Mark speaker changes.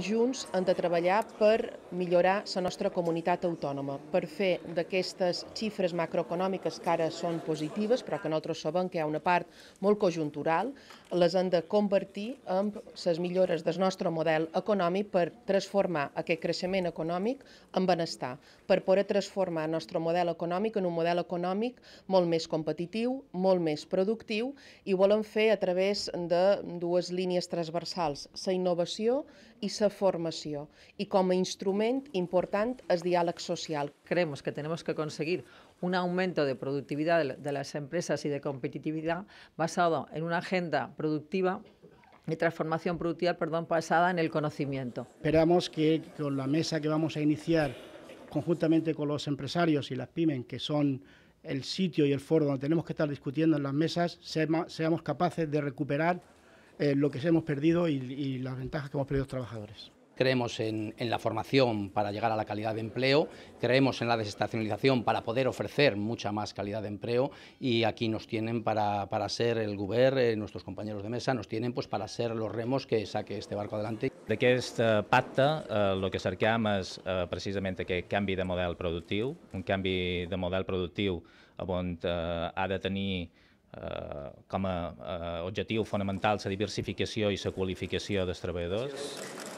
Speaker 1: Junts hem de treballar per millorar la nostra comunitat autònoma, per fer d'aquestes xifres macroeconòmiques que ara són positives, però que nosaltres sabem que hi ha una part molt conjuntural, les hem de convertir en les millores del nostre model econòmic per transformar aquest creixement econòmic en benestar, per poder transformar el nostre model econòmic en un model econòmic molt més competitiu, molt més productiu, i ho volem fer a través de dues línies transversals, la innovació i la y como instrumento importante es diálogo social. Creemos que tenemos que conseguir un
Speaker 2: aumento de productividad de las empresas y de competitividad basado en una agenda productiva y transformación productiva, perdón, basada en el conocimiento.
Speaker 3: Esperamos que con la mesa que vamos a iniciar conjuntamente con los empresarios y las pymes, que son el sitio y el foro donde tenemos que estar discutiendo en las mesas, seamos capaces de recuperar eh, lo que hemos perdido y, las ventajas que hemos perdido los trabajadores
Speaker 4: creemos en, la formación para llegar a la calidad de empleo, creemos en la desestacionalización para poder ofrecer mucha más calidad de empleo y aquí nos tienen para, para ser el Guber, eh, nuestros compañeros de mesa, nos tienen pues para ser los remos que saque este barco adelante.
Speaker 5: De que esta eh, pata, lo que se es eh, precisamente que de modelo productivo, un cambio de modelo productivo ha de tener com a eh, objectiu fonamental la diversificació i la qualificació dels treballadors. Gràcies.